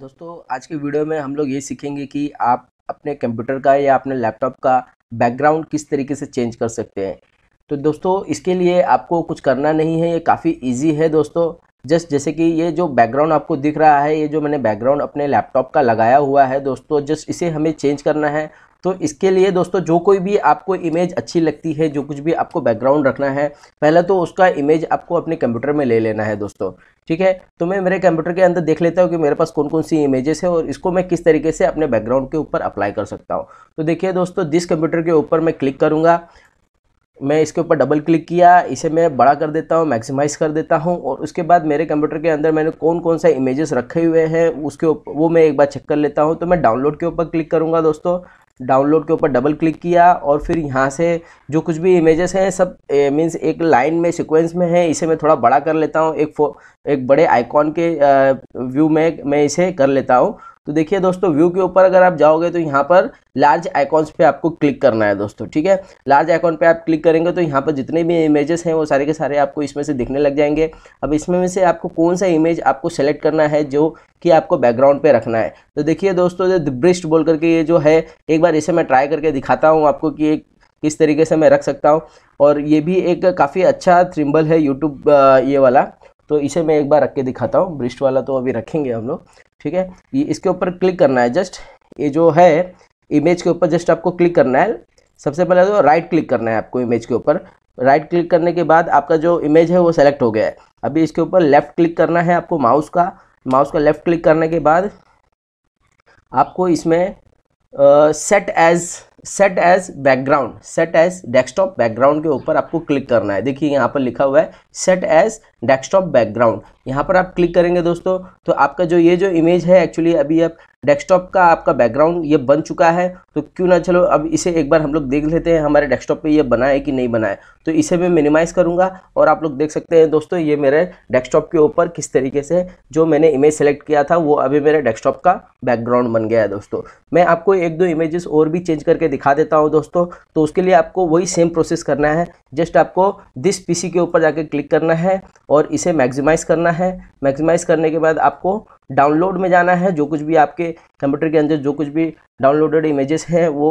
दोस्तों आज की वीडियो में हम लोग ये सीखेंगे कि आप अपने कंप्यूटर का या अपने लैपटॉप का बैकग्राउंड किस तरीके से चेंज कर सकते हैं तो दोस्तों इसके लिए आपको कुछ करना नहीं है ये काफ़ी इजी है दोस्तों जस्ट जैसे कि ये जो बैकग्राउंड आपको दिख रहा है ये जो मैंने बैकग्राउंड अपने लैपटॉप का लगाया हुआ है दोस्तों जस्ट इसे हमें चेंज करना है तो इसके लिए दोस्तों जो कोई भी आपको इमेज अच्छी लगती है जो कुछ भी आपको बैकग्राउंड रखना है पहले तो उसका इमेज आपको अपने कंप्यूटर में ले लेना है दोस्तों ठीक है तो मैं मेरे कंप्यूटर के अंदर देख लेता हूँ कि मेरे पास कौन कौन सी इमेजेस है और इसको मैं किस तरीके से अपने बैकग्राउंड के ऊपर अप्लाई कर सकता हूँ तो देखिए दोस्तों जिस कंप्यूटर के ऊपर मैं क्लिक करूँगा मैं इसके ऊपर डबल क्लिक किया इसे मैं बड़ा कर देता हूँ मैक्सिमाइज़ कर देता हूँ और उसके बाद मेरे कंप्यूटर के अंदर मैंने कौन कौन सा इमेजेस रखे हुए हैं उसके ऊपर वो मैं एक बार चेक कर लेता हूँ तो मैं डाउनलोड के ऊपर क्लिक करूँगा दोस्तों डाउनलोड के ऊपर डबल क्लिक किया और फिर यहाँ से जो कुछ भी इमेजेस हैं सब मींस एक लाइन में सीक्वेंस में है इसे मैं थोड़ा बड़ा कर लेता हूँ एक फो एक बड़े आइकॉन के व्यू में मैं इसे कर लेता हूँ तो देखिए दोस्तों व्यू के ऊपर अगर आप जाओगे तो यहाँ पर लार्ज आइकॉन्स पे आपको क्लिक करना है दोस्तों ठीक है लार्ज आइकॉन पे आप क्लिक करेंगे तो यहाँ पर जितने भी इमेजेस हैं वो सारे के सारे आपको इसमें से दिखने लग जाएंगे अब इसमें में से आपको कौन सा इमेज आपको सेलेक्ट करना है जो कि आपको बैकग्राउंड पर रखना है तो देखिए दोस्तों जो ब्रिस्ट बोल करके ये जो है एक बार इसे मैं ट्राई करके दिखाता हूँ आपको कि एक किस तरीके से मैं रख सकता हूँ और ये भी एक काफ़ी अच्छा थ्रिम्बल है यूट्यूब ये वाला तो इसे मैं एक बार रख के दिखाता हूँ ब्रिस्ट वाला तो अभी रखेंगे हम लोग ठीक है ये इसके ऊपर क्लिक करना है जस्ट ये जो है इमेज के ऊपर जस्ट आपको क्लिक करना है सबसे पहले तो राइट क्लिक करना है आपको इमेज के ऊपर राइट क्लिक करने के बाद आपका जो इमेज है वो सेलेक्ट हो गया है अभी इसके ऊपर लेफ़्ट क्लिक करना है आपको माउस का माउस का लेफ़्ट क्लिक करने के बाद आपको इसमें set as set as background set as desktop background के ऊपर आपको क्लिक करना है देखिए यहाँ पर लिखा हुआ है सेट एज डेस्कटॉप बैकग्राउंड यहाँ पर आप क्लिक करेंगे दोस्तों तो आपका जो ये जो इमेज है एक्चुअली अभी आप डेस्कटॉप का आपका बैकग्राउंड ये बन चुका है तो क्यों ना चलो अब इसे एक बार हम लोग देख लेते हैं हमारे डेस्कटॉप पे ये बना है कि नहीं बना है तो इसे मैं मिनिमाइज़ करूँगा और आप लोग देख सकते हैं दोस्तों ये मेरे डेस्कटॉप के ऊपर किस तरीके से जो मैंने इमेज सेलेक्ट किया था वो अभी मेरे डेस्कटॉप का बैकग्राउंड बन गया है दोस्तों मैं आपको एक दो इमेजेस और भी चेंज करके दिखा देता हूँ दोस्तों तो उसके लिए आपको वही सेम प्रोसेस करना है जस्ट आपको दिस पी के ऊपर जाके क्लिक करना है और इसे मैक्सिमाइज़ करना है मैक्सिमाइज करने के बाद आपको डाउनलोड में जाना है जो कुछ भी आपके कंप्यूटर के अंदर जो कुछ भी डाउनलोडेड इमेजेस हैं वो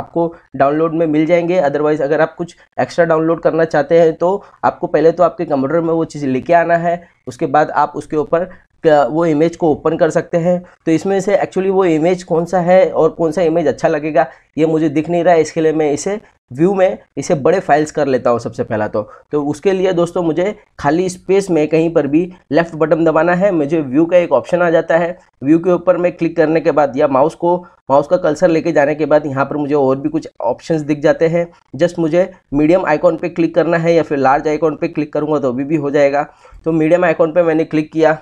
आपको डाउनलोड में मिल जाएंगे अदरवाइज़ अगर आप कुछ एक्स्ट्रा डाउनलोड करना चाहते हैं तो आपको पहले तो आपके कंप्यूटर में वो चीज़ लेके आना है उसके बाद आप उसके ऊपर वो इमेज को ओपन कर सकते हैं तो इसमें से एक्चुअली वो इमेज कौन सा है और कौन सा इमेज अच्छा लगेगा ये मुझे दिख नहीं रहा है इसके लिए मैं इसे व्यू में इसे बड़े फाइल्स कर लेता हूँ सबसे पहला तो तो उसके लिए दोस्तों मुझे खाली स्पेस में कहीं पर भी लेफ्ट बटन दबाना है मुझे व्यू का एक ऑप्शन ऑप्शन आ जाता है व्यू के ऊपर मैं क्लिक करने के बाद या माउस को माउस का कल्सर लेके जाने के बाद यहाँ पर मुझे और भी कुछ ऑप्शंस दिख जाते हैं जस्ट मुझे मीडियम आइकॉन पे क्लिक करना है या फिर लार्ज आइकॉन पे क्लिक करूँगा तो अभी भी हो जाएगा तो मीडियम आइकॉन पर मैंने क्लिक किया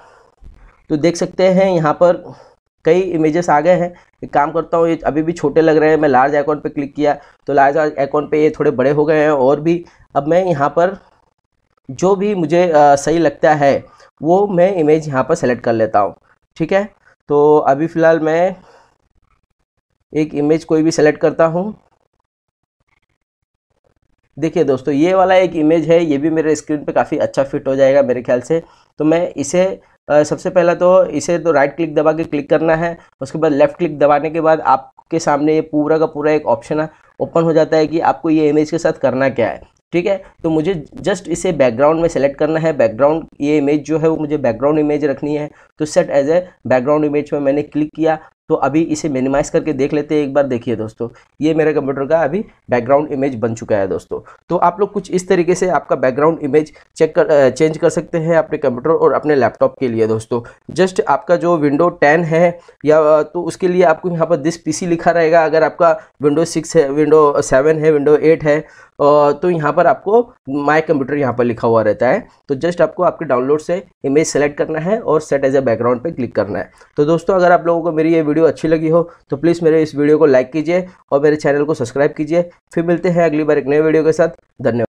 तो देख सकते हैं यहाँ पर कई इमेजेस आ गए हैं एक काम करता हूँ ये अभी भी छोटे लग रहे हैं मैं लार्ज आइकॉन पे क्लिक किया तो लार्ज आइकॉन पे ये थोड़े बड़े हो गए हैं और भी अब मैं यहाँ पर जो भी मुझे आ, सही लगता है वो मैं इमेज यहाँ पर सेलेक्ट कर लेता हूँ ठीक है तो अभी फ़िलहाल मैं एक इमेज कोई भी सेलेक्ट करता हूँ देखिए दोस्तों ये वाला एक इमेज है ये भी मेरे स्क्रीन पे काफ़ी अच्छा फिट हो जाएगा मेरे ख्याल से तो मैं इसे आ, सबसे पहला तो इसे तो राइट क्लिक दबा के क्लिक करना है उसके बाद लेफ़्ट क्लिक दबाने के बाद आपके सामने ये पूरा का पूरा एक ऑप्शन ओपन हो जाता है कि आपको ये इमेज के साथ करना क्या है ठीक है तो मुझे जस्ट इसे बैकग्राउंड में सेलेक्ट करना है बैकग्राउंड ये इमेज जो है वो मुझे बैकग्राउंड इमेज रखनी है तो set as a background image में मैंने क्लिक किया तो अभी इसे मिनिमाइज़ करके देख लेते हैं एक बार देखिए दोस्तों ये मेरे कंप्यूटर का अभी बैकग्राउंड इमेज बन चुका है दोस्तों तो आप लोग कुछ इस तरीके से आपका बैकग्राउंड इमेज चेक कर चेंज कर सकते हैं अपने कंप्यूटर और अपने लैपटॉप के लिए दोस्तों जस्ट आपका जो विंडो टेन है या तो उसके लिए आपको यहाँ पर दिस पी लिखा रहेगा अगर आपका विंडो सिक्स है विंडो सेवन है विंडो एट है तो यहाँ पर आपको माई कंप्यूटर यहाँ पर लिखा हुआ रहता है तो जस्ट आपको आपके डाउनलोड से इमेज सेलेक्ट करना है और सेट एज ए बैकग्राउंड पर क्लिक करना है तो दोस्तों अगर आप लोगों को मेरी ये वीडियो वीडियो अच्छी लगी हो तो प्लीज़ मेरे इस वीडियो को लाइक कीजिए और मेरे चैनल को सब्सक्राइब कीजिए फिर मिलते हैं अगली बार एक नए वीडियो के साथ धन्यवाद